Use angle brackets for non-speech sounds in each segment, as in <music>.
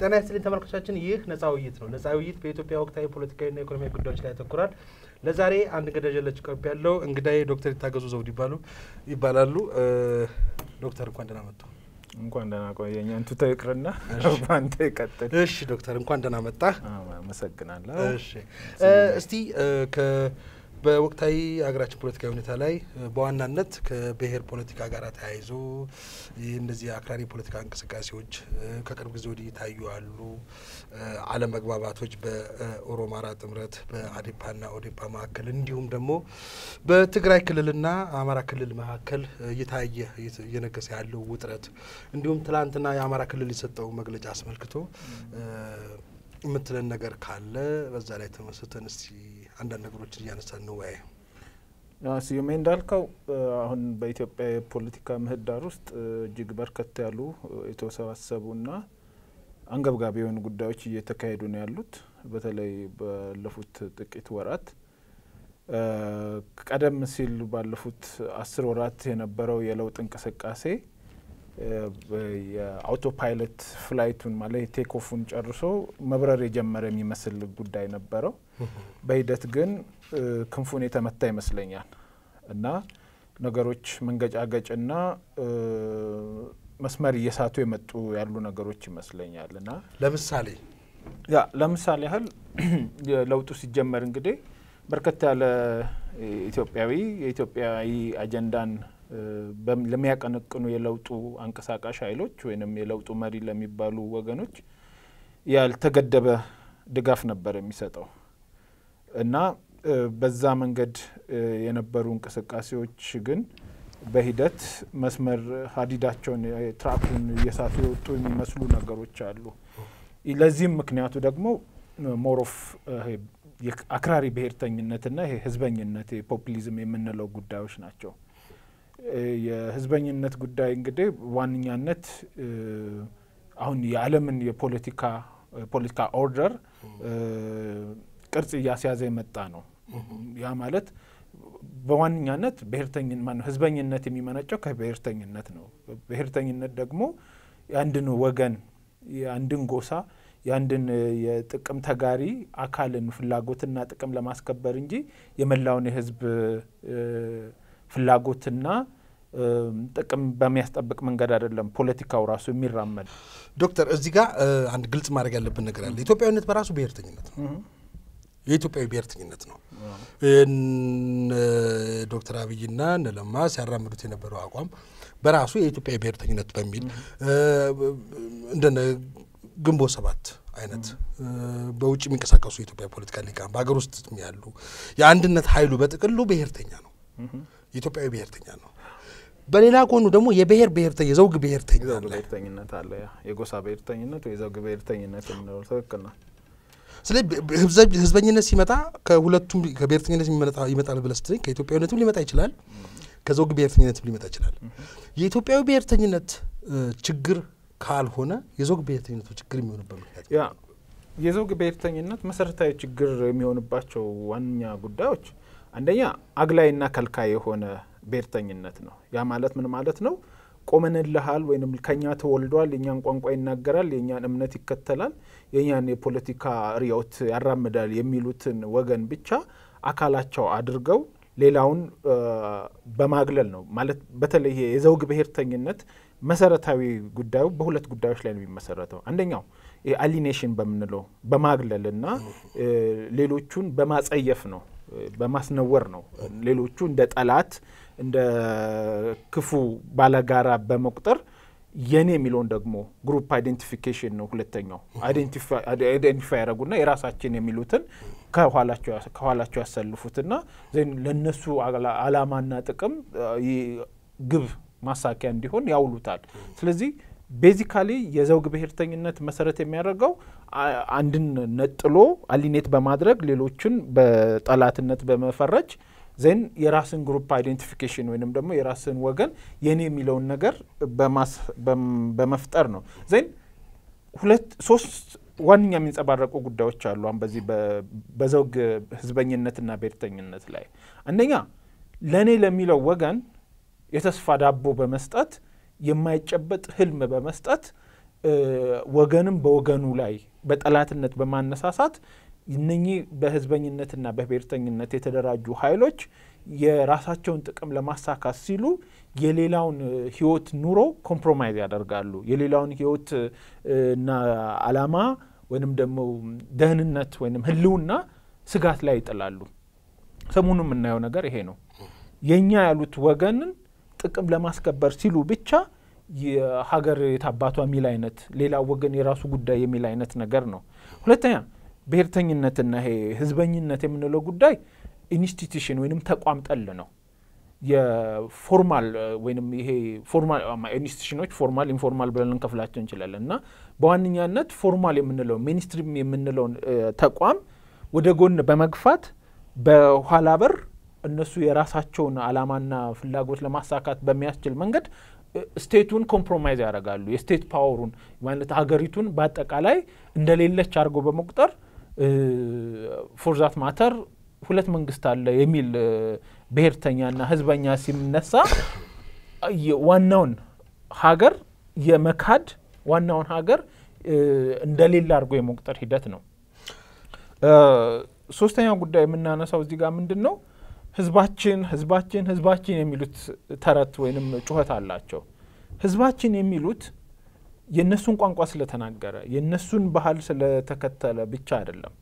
ጤና ይስጥልኝ ተመልካቻችን፣ ይህ ነጻ ውይይት ነው። ነጻ ውይይት በኢትዮጵያ ወቅታዊ ፖለቲካዊና ኢኮኖሚያዊ ጉዳዮች ላይ ያተኩራል። ለዛሬ አንድ እንግዳ ይዤላችሁ ቀርብ ያለው እንግዳዬ ዶክተር ይታገዙ ዘውድ ይባሉ ይባላሉ። ዶክተር እንኳን ደህና መጡ። እንኳን ደህና ቆየኝ። አንቱ ተይቅርና አንተ ይቀጥል። እሺ ዶክተር እንኳን ደህና መጣ። አመሰግናለሁ። እሺ እስቲ በወቅታዊ ሀገራችን ፖለቲካዊ ሁኔታ ላይ በዋናነት ከብሔር ፖለቲካ ጋር ተያይዞ እነዚህ አክራሪ ፖለቲካ እንቅስቃሴዎች ከቅርብ ጊዜ ወዲህ ይታዩ ያሉ አለመግባባቶች በኦሮማራ ጥምረት በአዴፓና ኦዴፓ መካከል እንዲሁም ደግሞ በትግራይ ክልልና አማራ ክልል መካከል እየታየ እየነገሰ ያለው ውጥረት እንዲሁም ትላንትና የአማራ ክልል የሰጠው መግለጫ አስመልክቶ የምትለን ነገር ካለ በዛ ላይ ተመስተን እስቲ አንዳንድ ነገሮችን እያነሳን እንወያይ። ስዩሜ እንዳልከው አሁን በኢትዮጵያ የፖለቲካ ምህዳር ውስጥ እጅግ በርከት ያሉ የተወሰባሰቡና አንገብጋቢ የሆኑ ጉዳዮች እየተካሄዱ ነው ያሉት። በተለይ ባለፉት ጥቂት ወራት ቀደም ሲል ባለፉት አስር ወራት የነበረው የለውጥ እንቅስቃሴ የአውቶፓይለት ፍላይቱን ማለት የቴክኦፉን ጨርሶ መብረር የጀመረ የሚመስል ጉዳይ ነበረው። በሂደት ግን ክንፉን የተመታ ይመስለኛል እና ነገሮች መንገጫገጭና መስመር እየሳቱ የመጡ ያሉ ነገሮች ይመስለኛል እና ለምሳሌ ያ ለምሳሌ ያህል <clears throat> ለውጡ ሲጀመር እንግዲህ በርከት ያለ ኢትዮጵያዊ የኢትዮጵያዊ አጀንዳን ለሚያቀነቅኑ የለውጡ አንቀሳቃሽ ኃይሎች ወይም የለውጡ መሪ ለሚባሉ ወገኖች ያልተገደበ ድጋፍ ነበር የሚሰጠው እና በዛ መንገድ የነበሩ እንቅስቃሴዎች ግን በሂደት መስመር ሀዲዳቸውን ትራኩን እየሳቱ የወጡ የሚመስሉ ነገሮች አሉ። ለዚህም ምክንያቱ ደግሞ ሞሮፍ አክራሪ ብሄርተኝነትና ይሄ ህዝበኝነት ፖፑሊዝም የምንለው ጉዳዮች ናቸው። የህዝበኝነት ጉዳይ እንግዲህ ዋነኛነት አሁን የዓለምን የፖለቲካ ፖለቲካ ኦርደር ቅርጽ እያስያዘ የመጣ ነው። ያ ማለት በዋነኛነት ብሔርተኝነት ማነው ህዝበኝነት የሚመነጨው ከብሔርተኝነት ነው። ብሔርተኝነት ደግሞ የአንድን ወገን የአንድን ጎሳ የአንድን የጥቅም ተጋሪ አካልን ፍላጎትና ጥቅም ለማስከበር እንጂ የመላውን የህዝብ ፍላጎትና ጥቅም በሚያስጠብቅ መንገድ አይደለም ፖለቲካው ራሱ የሚራመድ። ዶክተር እዚህ ጋር አንድ ግልጽ ማድረግ ያለብን ነገር አለ። ኢትዮጵያዊነት በራሱ ብሔርተኝነት ነው። የኢትዮጵያዊ ብሔርተኝነት ነው። ዶክተር አብይና እነ ለማ ሲያራምዱት የነበረው አቋም በራሱ የኢትዮጵያ ብሔርተኝነት በሚል እንደነ ግንቦት ሰባት አይነት በውጭ የሚንቀሳቀሱ የኢትዮጵያ ፖለቲካ ሊቃ በሀገር ውስጥ ያሉ የአንድነት ኃይሉ በጥቅሉ ብሔርተኛ ነው። ኢትዮጵያዊ ብሄርተኛ ነው። በሌላ ጎኑ ደግሞ የብሄር ብሔርተኛ የዘውግ ብሄርተኝነት አለ። የጎሳ ብሄርተኝነት ወይ ዘውግ የምንለው ትክክል ነው። ስለዚህ ህዝበኝነት ሲመጣ ከሁለቱም ከብሄርተኝነት ይመጣል ብለህ ስትለኝ ከኢትዮጵያዊነትም ሊመጣ ይችላል፣ ከዘውግ ብሄርተኝነትም ሊመጣ ይችላል። የኢትዮጵያዊ ብሄርተኝነት ችግር ካልሆነ የዘውግ ብሄርተኝነቱ ችግር የሚሆንበት ምክንያት የዘውግ ብሄርተኝነት መሰረታዊ ችግር የሚሆንባቸው ዋነኛ ጉዳዮች አንደኛ አግላይና ከልካይ የሆነ ብሔርተኝነት ነው። ያ ማለት ምን ማለት ነው? ቆመንልሃል ወይም ከኛ ተወልዷል፣ የእኛን ቋንቋ ይናገራል፣ የእኛን እምነት ይከተላል፣ የእኛን የፖለቲካ ርዕዮት ያራምዳል የሚሉትን ወገን ብቻ አካላቸው አድርገው ሌላውን በማግለል ነው ማለት። በተለይ የዘውግ ብሔርተኝነት መሰረታዊ ጉዳዩ በሁለት ጉዳዮች ላይ ነው የሚመሰረተው። አንደኛው አሊኔሽን በምንለው በማግለልና ሌሎቹን በማጸየፍ ነው በማስነወር ነው ሌሎቹ እንደ ጠላት እንደ ክፉ ባለጋራ በመቁጠር የኔ የሚለውን ደግሞ ግሩፕ አይደንቲፊኬሽን ነው። ሁለተኛው አይዴንቲፋይ ያደረጉና የራሳችን የሚሉትን ከኋላቸው ያሰልፉትና ለእነሱ አላማና ጥቅም ግብ ማሳኪያ እንዲሆን ያውሉታል። ስለዚህ ቤዚካሊ የዘውግ ብሔርተኝነት መሰረት የሚያደርገው አንድን ነጥሎ አሊኔት በማድረግ ሌሎችን በጠላትነት በመፈረጅ ዘን የራስን ግሩፕ አይደንቲፊኬሽን ወይንም ደግሞ የራስን ወገን የኔ የሚለውን ነገር በመፍጠር ነው። ዘን ሁለት ሶስት ዋነኛ የሚንጸባረቁ ጉዳዮች አሉ። አሁን በዚህ በዘውግ ህዝበኝነትና ብሔርተኝነት ላይ አንደኛ ለእኔ ለሚለው ወገን የተስፋ ዳቦ በመስጠት የማይጨበጥ ህልም በመስጠት ወገንም በወገኑ ላይ በጠላትነት በማነሳሳት እነኚህ በህዝበኝነትና በብሔርተኝነት የተደራጁ ኃይሎች የራሳቸውን ጥቅም ለማሳካት ሲሉ የሌላውን ህይወት ኑሮ ኮምፕሮማይዝ ያደርጋሉ። የሌላውን ህይወት እና አላማ ወይንም ደግሞ ደህንነት ወይንም ህልውና ስጋት ላይ ይጥላሉ። ሰሞኑ የምናየው ነገር ይሄ ነው። የእኛ ያሉት ወገንን ጥቅም ለማስከበር ሲሉ ብቻ የሀገር የታባቷ የሚል አይነት ሌላ ወገን የራሱ ጉዳይ የሚል አይነት ነገር ነው። ሁለተኛ ብሔርተኝነትና ይሄ ህዝበኝነት የምንለው ጉዳይ ኢንስቲትዩሽን ወይንም ተቋም ጠል ነው። የፎርማል ወይንም ይሄ ፎርማል ኢንስቲቱሽኖች ፎርማል ኢንፎርማል ብለን ልንከፍላቸው እንችላለን እና በዋነኛነት ፎርማል የምንለው ሚኒስትሪም የምንለውን ተቋም ወደ ጎን በመግፋት በኋላ በር እነሱ የራሳቸውን አላማና ፍላጎት ለማሳካት በሚያስችል መንገድ ስቴቱን ኮምፕሮማይዝ ያደርጋሉ። የስቴት ፓወሩን ማለት ሀገሪቱን በአጠቃላይ እንደሌለች አድርጎ በመቁጠር ፎርዛት ማተር ሁለት መንግስት አለ የሚል ብሔርተኛና ህዝበኛ ሲነሳ ዋናውን ሀገር የመካድ ዋናውን ሀገር እንደሌለ አድርጎ የመቁጠር ሂደት ነው። ሶስተኛው ጉዳይ የምናነሳው እዚህ ጋር ምንድን ነው? ህዝባችን ህዝባችን ህዝባችን የሚሉት ተረት ወይንም ጩኸት አላቸው። ህዝባችን የሚሉት የእነሱን ቋንቋ ስለተናገረ የእነሱን ባህል ስለተከተለ ብቻ አይደለም።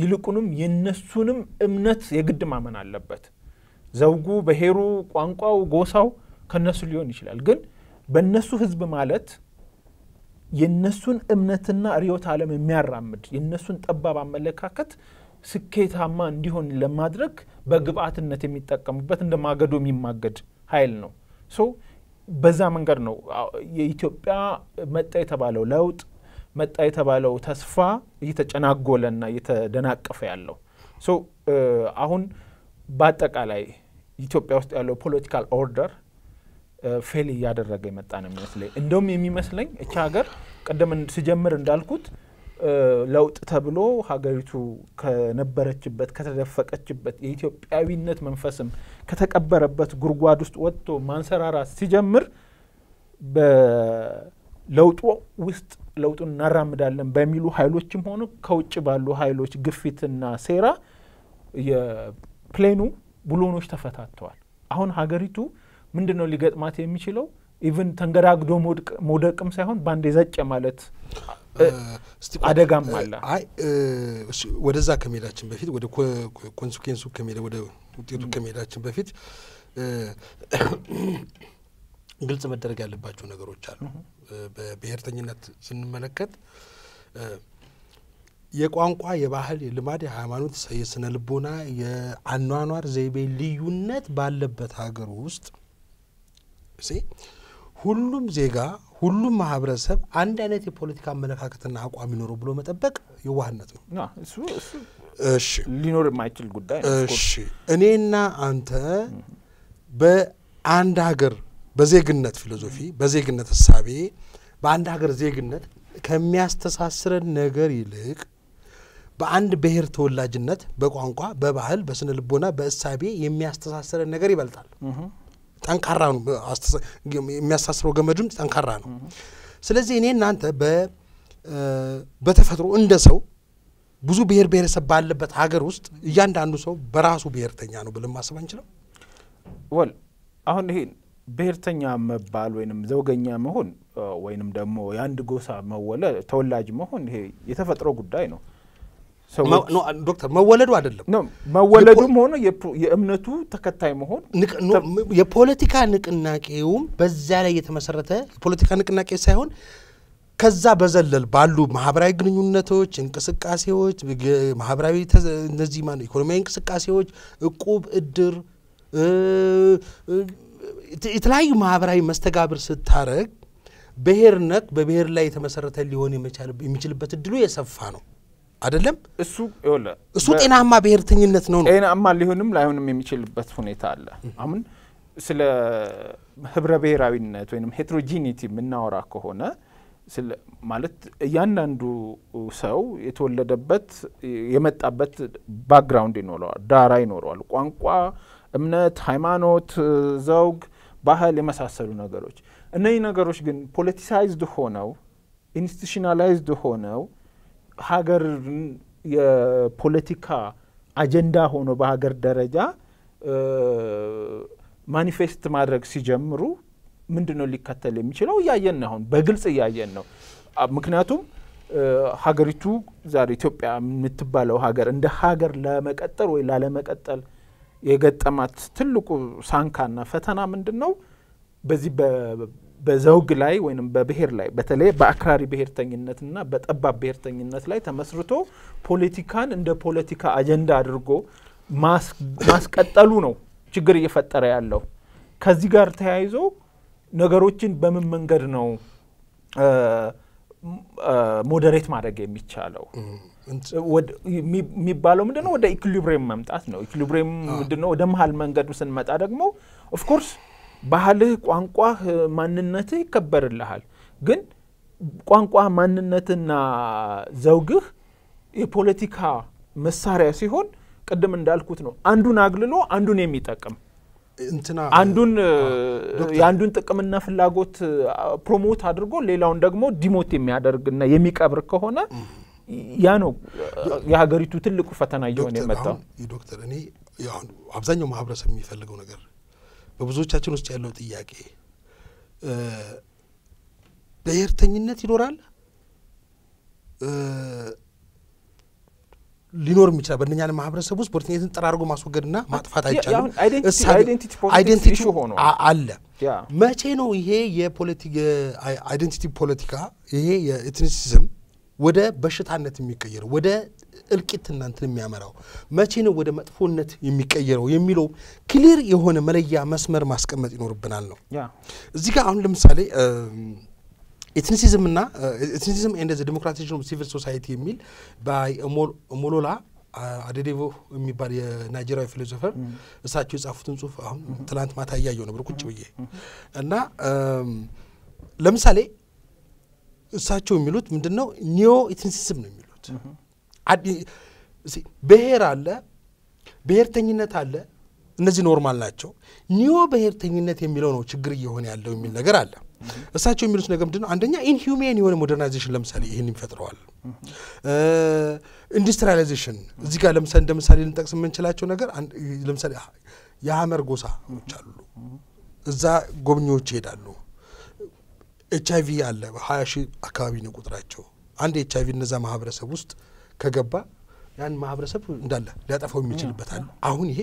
ይልቁንም የእነሱንም እምነት የግድ ማመን አለበት። ዘውጉ፣ በሄሩ ቋንቋው፣ ጎሳው ከነሱ ሊሆን ይችላል። ግን በእነሱ ህዝብ ማለት የእነሱን እምነትና ሪዮት ዓለም የሚያራምድ የእነሱን ጠባብ አመለካከት ስኬታማ እንዲሆን ለማድረግ በግብአትነት የሚጠቀሙበት እንደ ማገዶ የሚማገድ ኃይል ነው። ሶ በዛ መንገድ ነው የኢትዮጵያ መጣ የተባለው ለውጥ መጣ የተባለው ተስፋ እየተጨናጎለና እየተደናቀፈ ያለው። ሶ አሁን በአጠቃላይ ኢትዮጵያ ውስጥ ያለው ፖለቲካል ኦርደር ፌል እያደረገ የመጣ ነው የሚመስለኝ። እንደውም የሚመስለኝ እቺ ሀገር ቅድም ስጀምር እንዳልኩት ለውጥ ተብሎ ሀገሪቱ ከነበረችበት ከተደፈቀችበት የኢትዮጵያዊነት መንፈስም ከተቀበረበት ጉድጓድ ውስጥ ወጥቶ ማንሰራራት ሲጀምር በለውጡ ውስጥ ለውጡን እናራምዳለን በሚሉ ሀይሎችም ሆኑ ከውጭ ባሉ ሀይሎች ግፊትና ሴራ የፕሌኑ ቡሎኖች ተፈታተዋል። አሁን ሀገሪቱ ምንድን ነው ሊገጥማት የሚችለው? ኢቭን ተንገዳግዶ መውደቅም ሳይሆን በአንድ የዘጨ ማለት አደጋም አለ። አይ ወደዛ ከመሄዳችን በፊት ወደ ኮንሲኩዌንሱ ከመሄደ ወደ ውጤቱ ከመሄዳችን በፊት ግልጽ መደረግ ያለባቸው ነገሮች አሉ። በብሔርተኝነት ስንመለከት የቋንቋ፣ የባህል፣ የልማድ፣ የሃይማኖት፣ የስነ ልቦና፣ የአኗኗር ዘይቤ ልዩነት ባለበት ሀገር ውስጥ ሁሉም ዜጋ ሁሉም ማህበረሰብ አንድ አይነት የፖለቲካ አመለካከትና አቋም ይኖረው ብሎ መጠበቅ የዋህነት ነው። ሊኖር የማይችል ጉዳይ። እሺ እኔና አንተ በአንድ ሀገር በዜግነት ፊሎዞፊ በዜግነት እሳቤ በአንድ ሀገር ዜግነት ከሚያስተሳስረን ነገር ይልቅ በአንድ ብሔር ተወላጅነት በቋንቋ፣ በባህል፣ በስነ ልቦና፣ በእሳቤ የሚያስተሳስረን ነገር ይበልጣል። ጠንካራ ነው። የሚያሳስረው ገመድም ጠንካራ ነው። ስለዚህ እኔ እናንተ በተፈጥሮ እንደ ሰው ብዙ ብሔር ብሔረሰብ ባለበት ሀገር ውስጥ እያንዳንዱ ሰው በራሱ ብሔርተኛ ነው ብለን ማሰብ አንችልም። ወል አሁን ይሄ ብሔርተኛ መባል ወይንም ዘውገኛ መሆን ወይንም ደግሞ የአንድ ጎሳ መወለ ተወላጅ መሆን ይሄ የተፈጥሮ ጉዳይ ነው። ዶክተር መወለዱ አይደለም መወለዱም ሆኖ የእምነቱ ተከታይ መሆን የፖለቲካ ንቅናቄውም በዛ ላይ የተመሰረተ የፖለቲካ ንቅናቄ ሳይሆን ከዛ በዘለል ባሉ ማህበራዊ ግንኙነቶች፣ እንቅስቃሴዎች፣ ማህበራዊ እነዚህ ማ ኢኮኖሚያዊ እንቅስቃሴዎች፣ እቁብ፣ እድር፣ የተለያዩ ማህበራዊ መስተጋብር ስታረግ ብሔር ነክ በብሔር ላይ የተመሰረተ ሊሆን የሚችልበት እድሉ የሰፋ ነው። አይደለም እሱ እሱ ጤናማ ብሔርተኝነት ነው። ጤናማ ሊሆንም ላይሆንም የሚችልበት ሁኔታ አለ። አሁን ስለ ህብረ ብሔራዊነት ወይም ሄትሮጂኒቲ የምናወራ ከሆነ ማለት እያንዳንዱ ሰው የተወለደበት የመጣበት ባክግራውንድ ይኖረዋል፣ ዳራ ይኖረዋል። ቋንቋ፣ እምነት፣ ሃይማኖት፣ ዘውግ፣ ባህል የመሳሰሉ ነገሮች። እነዚህ ነገሮች ግን ፖለቲሳይዝድ ሆነው ኢንስቲቱሽናላይዝድ ሆነው ሀገር የፖለቲካ አጀንዳ ሆኖ በሀገር ደረጃ ማኒፌስት ማድረግ ሲጀምሩ ምንድን ነው ሊከተል የሚችለው? እያየን ነው፣ አሁን በግልጽ እያየን ነው። ምክንያቱም ሀገሪቱ ዛሬ ኢትዮጵያ የምትባለው ሀገር እንደ ሀገር ለመቀጠል ወይ ላለመቀጠል የገጠማት ትልቁ ሳንካና ፈተና ምንድን ነው? በዚህ በዘውግ ላይ ወይም በብሔር ላይ በተለይ በአክራሪ ብሔርተኝነትና በጠባብ ብሔርተኝነት ላይ ተመስርቶ ፖለቲካን እንደ ፖለቲካ አጀንዳ አድርጎ ማስቀጠሉ ነው ችግር እየፈጠረ ያለው። ከዚህ ጋር ተያይዞ ነገሮችን በምን መንገድ ነው ሞዴሬት ማድረግ የሚቻለው የሚባለው ምንድነው? ወደ ኢኩሊብሪየም መምጣት ነው። ኢኩሊብሪየም ምንድነው? ወደ መሀል መንገዱ ስንመጣ ደግሞ ኦፍኮርስ ባህልህ፣ ቋንቋህ፣ ማንነትህ ይከበርልሃል። ግን ቋንቋ ማንነትና ዘውግህ የፖለቲካ መሳሪያ ሲሆን ቅድም እንዳልኩት ነው አንዱን አግልሎ አንዱን የሚጠቅም እንትና አንዱን የአንዱን ጥቅምና ፍላጎት ፕሮሞት አድርጎ ሌላውን ደግሞ ዲሞት የሚያደርግና የሚቀብር ከሆነ ያ ነው የሀገሪቱ ትልቁ ፈተና እየሆነ የመጣው። ዶክተር እኔ አብዛኛው ማህበረሰብ የሚፈልገው ነገር በብዙዎቻችን ውስጥ ያለው ጥያቄ ብሔርተኝነት ይኖራል ሊኖር ይችላል። በእነኛ ማህበረሰብ ውስጥ ብሔርተኝነትን ጠራርጎ ማስወገድና ማጥፋት አይቻልምአይደንቲቲ አለ። መቼ ነው ይሄ የአይደንቲቲ ፖለቲካ ይሄ የኤትኒሲዝም ወደ በሽታነት የሚቀየር ወደ እልቂት እናንትን የሚያመራው መቼ ነው ወደ መጥፎነት የሚቀየረው የሚለው ክሊር የሆነ መለያ መስመር ማስቀመጥ ይኖርብናል ነው እዚህ ጋር አሁን ለምሳሌ ኤትኒሲዝም ና ኤትኒሲዝም ኤንድ ዘ ዲሞክራቲዜሽን ኦፍ ሲቪል ሶሳይቲ የሚል ሞሎላ አደዴቦ የሚባል የናይጄሪያዊ ፊሎሶፈር እሳቸው የጻፉትን ጽሁፍ አሁን ትላንት ማታ እያየው ነበር ቁጭ ብዬ እና ለምሳሌ እሳቸው የሚሉት ምንድን ነው ኒዮ ኤትኒሲዝም ነው የሚሉት ብሔር አለ፣ ብሔርተኝነት አለ። እነዚህ ኖርማል ናቸው። ኒዮ ብሔርተኝነት የሚለው ነው ችግር እየሆነ ያለው የሚል ነገር አለ። እሳቸው የሚሉት ነገር ምንድነው አንደኛ ኢንሁሜን የሆነ ሞደርናይዜሽን ለምሳሌ ይህን ይፈጥረዋል። ኢንዱስትሪያላይዜሽን እዚህ ጋር ለምሳሌ እንደ ምሳሌ ልንጠቅስ የምንችላቸው ነገር ለምሳሌ የሀመር ጎሳዎች አሉ። እዛ ጎብኚዎች ይሄዳሉ። ኤች አይቪ አለ። ሀያ ሺህ አካባቢ ነው ቁጥራቸው። አንድ ኤች አይቪ እነዛ ማህበረሰብ ውስጥ ከገባ ያን ማህበረሰብ እንዳለ ሊያጠፋው የሚችልበታል። አሁን ይሄ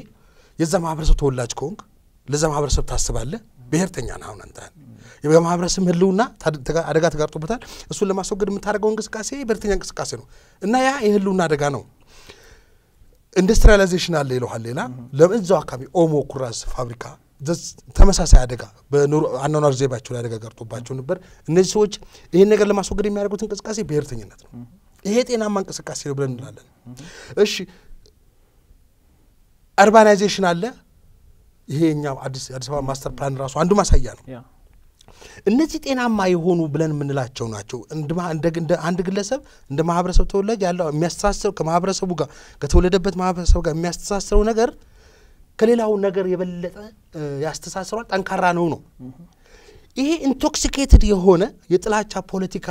የዛ ማህበረሰብ ተወላጅ ከሆንክ ለዛ ማህበረሰብ ታስባለህ። ብሔርተኛ ነህ አሁን አንተ የማህበረሰብ ህልውና አደጋ ተጋርጦበታል። እሱን ለማስወገድ የምታደርገው እንቅስቃሴ ብሔርተኛ እንቅስቃሴ ነው እና ያ የህልውና አደጋ ነው። ኢንዱስትሪያላይዜሽን አለ ይለዋል። ሌላ ለእዛው አካባቢ ኦሞ ኩራዝ ፋብሪካ ተመሳሳይ አደጋ በአኗኗር ዜባቸው ላይ አደጋ ገርጦባቸው ነበር። እነዚህ ሰዎች ይህን ነገር ለማስወገድ የሚያደርጉት እንቅስቃሴ ብሔርተኝነት ነው። ይሄ ጤናማ እንቅስቃሴ ነው ብለን እንላለን። እሺ አርባናይዜሽን አለ። ይሄ እኛ አዲስ አበባ ማስተር ፕላን ራሱ አንዱ ማሳያ ነው። እነዚህ ጤናማ የሆኑ ብለን የምንላቸው ናቸው። እንደ አንድ ግለሰብ እንደ ማህበረሰብ ተወላጅ ያለው የሚያስተሳስረው ከማህበረሰቡ ጋር ከተወለደበት ማህበረሰብ ጋር የሚያስተሳስረው ነገር ከሌላው ነገር የበለጠ ያስተሳስሯል፣ ጠንካራ ነው ነው። ይሄ ኢንቶክሲኬትድ የሆነ የጥላቻ ፖለቲካ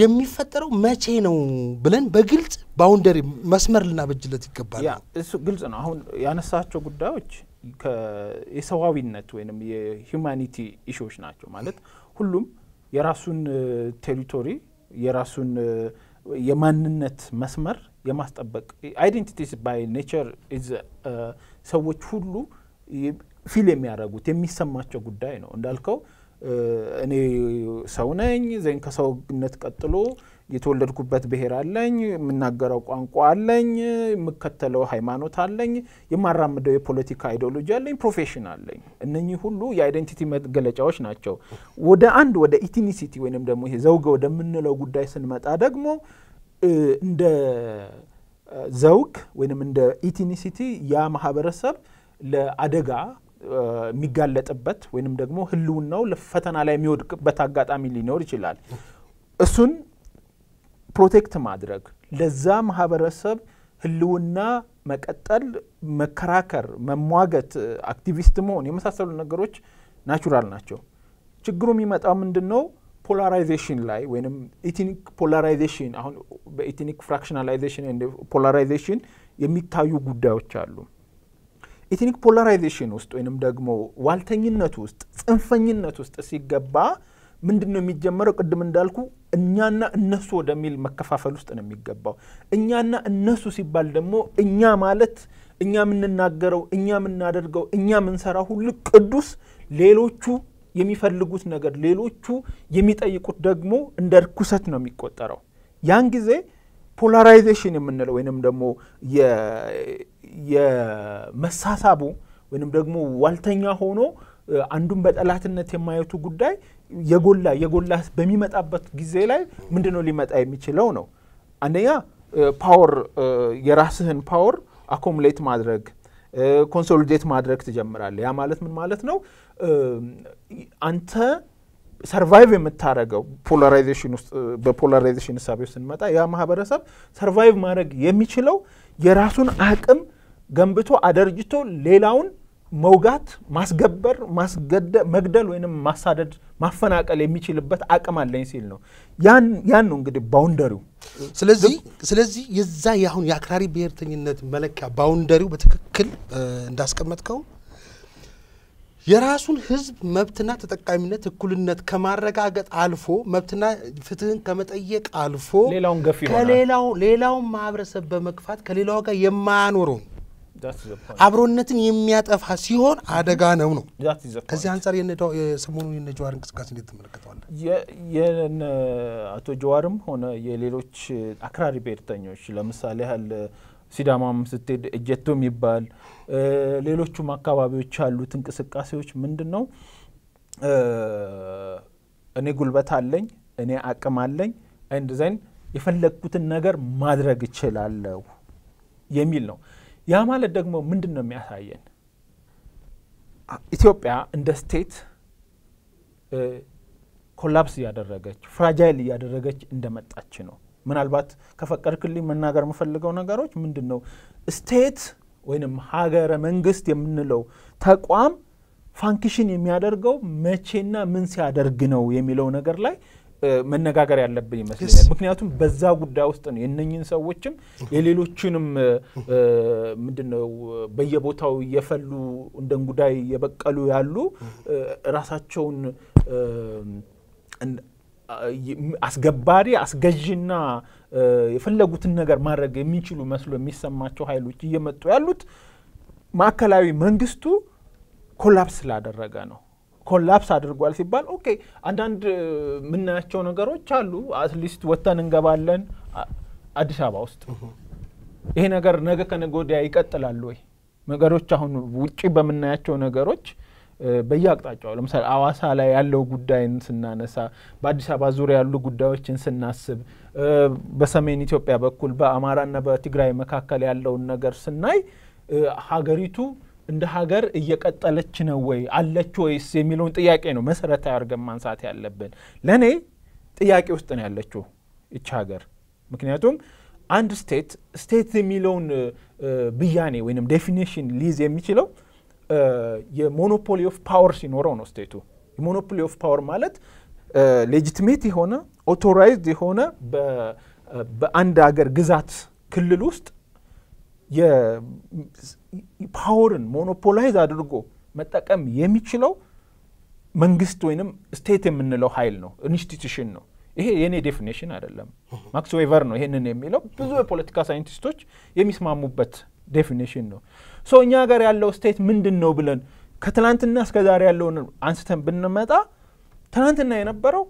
የሚፈጠረው መቼ ነው ብለን በግልጽ ባውንደሪ መስመር ልናበጅለት ይገባል። እሱ ግልጽ ነው። አሁን ያነሳቸው ጉዳዮች የሰዋዊነት ወይም የሂውማኒቲ ኢሹዎች ናቸው። ማለት ሁሉም የራሱን ቴሪቶሪ የራሱን የማንነት መስመር የማስጠበቅ አይዴንቲቲስ ባይ ኔቸር ሰዎች ሁሉ ፊል የሚያደርጉት የሚሰማቸው ጉዳይ ነው እንዳልከው እኔ ሰው ነኝ ዘን ከሰውነት ቀጥሎ የተወለድኩበት ብሔር አለኝ፣ የምናገረው ቋንቋ አለኝ፣ የምከተለው ሃይማኖት አለኝ፣ የማራምደው የፖለቲካ አይዲዮሎጂ አለኝ፣ ፕሮፌሽን አለኝ። እነኚህ ሁሉ የአይደንቲቲ መገለጫዎች ናቸው። ወደ አንድ ወደ ኢትኒሲቲ ወይንም ደግሞ ይሄ ዘውገ ወደምንለው ጉዳይ ስንመጣ ደግሞ እንደ ዘውግ ወይንም እንደ ኢትኒሲቲ ያ ማህበረሰብ ለአደጋ የሚጋለጥበት ወይንም ደግሞ ህልውናው ለፈተና ላይ የሚወድቅበት አጋጣሚ ሊኖር ይችላል። እሱን ፕሮቴክት ማድረግ ለዛ ማህበረሰብ ህልውና መቀጠል፣ መከራከር፣ መሟገት፣ አክቲቪስት መሆን የመሳሰሉ ነገሮች ናቹራል ናቸው። ችግሩ የሚመጣው ምንድን ነው? ፖላራይዜሽን ላይ ወይም ኢትኒክ ፖላራይዜሽን አሁን በኢትኒክ ፍራክሽናላይዜሽን ፖላራይዜሽን የሚታዩ ጉዳዮች አሉ። ኢትኒክ ፖላራይዜሽን ውስጥ ወይንም ደግሞ ዋልተኝነት ውስጥ ጽንፈኝነት ውስጥ ሲገባ ምንድን ነው የሚጀመረው? ቅድም እንዳልኩ እኛና እነሱ ወደሚል መከፋፈል ውስጥ ነው የሚገባው። እኛና እነሱ ሲባል ደግሞ እኛ ማለት እኛ የምንናገረው፣ እኛ የምናደርገው፣ እኛ የምንሰራ ሁሉ ቅዱስ፣ ሌሎቹ የሚፈልጉት ነገር፣ ሌሎቹ የሚጠይቁት ደግሞ እንደ ርኩሰት ነው የሚቆጠረው። ያን ጊዜ ፖላራይዜሽን የምንለው ወይንም ደግሞ የመሳሳቡ ወይንም ደግሞ ዋልተኛ ሆኖ አንዱን በጠላትነት የማየቱ ጉዳይ የጎላ የጎላ በሚመጣበት ጊዜ ላይ ምንድ ነው ሊመጣ የሚችለው ነው። አንደኛ ፓወር የራስህን ፓወር አኮሙሌት ማድረግ ኮንሶሊዴት ማድረግ ትጀምራለ ያ ማለት ምን ማለት ነው? አንተ ሰርቫይቭ የምታደረገው ፖላራይዜሽን ውስጥ በፖላራይዜሽን እሳቤ ውስጥ ስንመጣ ያ ማህበረሰብ ሰርቫይቭ ማድረግ የሚችለው የራሱን አቅም ገንብቶ አደርጅቶ ሌላውን መውጋት፣ ማስገበር፣ መግደል ወይም ማሳደድ፣ ማፈናቀል የሚችልበት አቅም አለኝ ሲል ነው። ያን ነው እንግዲህ ባውንደሪው። ስለዚህ ስለዚህ የዛ የአሁን የአክራሪ ብሔርተኝነት መለኪያ ባውንደሪው በትክክል እንዳስቀመጥከው የራሱን ህዝብ መብትና ተጠቃሚነት እኩልነት ከማረጋገጥ አልፎ መብትና ፍትህን ከመጠየቅ አልፎ ሌላውን ገፊ ሌላው ሌላውን ማህበረሰብ በመግፋት ከሌላው ጋር የማያኖረውን አብሮነትን የሚያጠፋ ሲሆን አደጋ ነው ነው። ከዚህ አንጻር የሰሞኑ የነ ጀዋር እንቅስቃሴ እንዴት ትመለከተዋለን? የነ አቶ ጀዋርም ሆነ የሌሎች አክራሪ ብሄርተኞች ለምሳሌ ያህል ሲዳማም ስትሄድ እጀቶ የሚባል ሌሎቹም አካባቢዎች ያሉት እንቅስቃሴዎች ምንድን ነው? እኔ ጉልበት አለኝ፣ እኔ አቅም አለኝ፣ ኤንድ የፈለግኩትን ነገር ማድረግ እችላለሁ የሚል ነው። ያ ማለት ደግሞ ምንድን ነው የሚያሳየን? ኢትዮጵያ እንደ ስቴት ኮላፕስ እያደረገች ፍራጃይል እያደረገች እንደመጣች ነው። ምናልባት ከፈቀድክልኝ መናገር የምፈልገው ነገሮች ምንድን ነው ስቴት ወይንም ሀገረ መንግስት የምንለው ተቋም ፋንክሽን የሚያደርገው መቼና ምን ሲያደርግ ነው የሚለው ነገር ላይ መነጋገር ያለብን ይመስለኛል። ምክንያቱም በዛ ጉዳይ ውስጥ ነው የነኝን ሰዎችም የሌሎችንም ምንድነው በየቦታው የፈሉ እንደን እንጉዳይ የበቀሉ ያሉ ራሳቸውን አስገባሪ አስገዥና የፈለጉትን ነገር ማድረግ የሚችሉ መስሎ የሚሰማቸው ኃይሎች እየመጡ ያሉት ማዕከላዊ መንግስቱ ኮላፕስ ስላደረገ ነው። ኮላፕስ አድርጓል ሲባል ኦኬ፣ አንዳንድ የምናያቸው ነገሮች አሉ። አትሊስት ወጥተን እንገባለን አዲስ አበባ ውስጥ ይሄ ነገር ነገ ከነጎዲያ ይቀጥላሉ ወይ? ነገሮች አሁን ውጭ በምናያቸው ነገሮች በየአቅጣጫው ለምሳሌ አዋሳ ላይ ያለው ጉዳይን ስናነሳ፣ በአዲስ አበባ ዙሪያ ያሉ ጉዳዮችን ስናስብ፣ በሰሜን ኢትዮጵያ በኩል በአማራና በትግራይ መካከል ያለውን ነገር ስናይ ሀገሪቱ እንደ ሀገር እየቀጠለች ነው ወይ አለች ወይስ የሚለውን ጥያቄ ነው መሰረታዊ አድርገን ማንሳት ያለብን። ለእኔ ጥያቄ ውስጥ ነው ያለችው ይች ሀገር። ምክንያቱም አንድ ስቴት ስቴት የሚለውን ብያኔ ወይም ዴፊኒሽን ሊይዝ የሚችለው የሞኖፖሊ ኦፍ ፓወር ሲኖረው ነው። ስቴቱ የሞኖፖሊ ኦፍ ፓወር ማለት ሌጂትሜት የሆነ ኦቶራይዝድ የሆነ በአንድ ሀገር ግዛት ክልል ውስጥ ፓወርን ሞኖፖላይዝ አድርጎ መጠቀም የሚችለው መንግስት ወይንም ስቴት የምንለው ሀይል ነው፣ ኢንስቲቱሽን ነው። ይሄ የእኔ ዴፊኔሽን አይደለም፣ ማክስ ዌቨር ነው ይሄንን የሚለው። ብዙ የፖለቲካ ሳይንቲስቶች የሚስማሙበት ዴፊኔሽን ነው። ሶ እኛ ጋር ያለው ስቴት ምንድን ነው ብለን ከትላንትና እስከ ዛሬ ያለውን አንስተን ብንመጣ ትናንትና የነበረው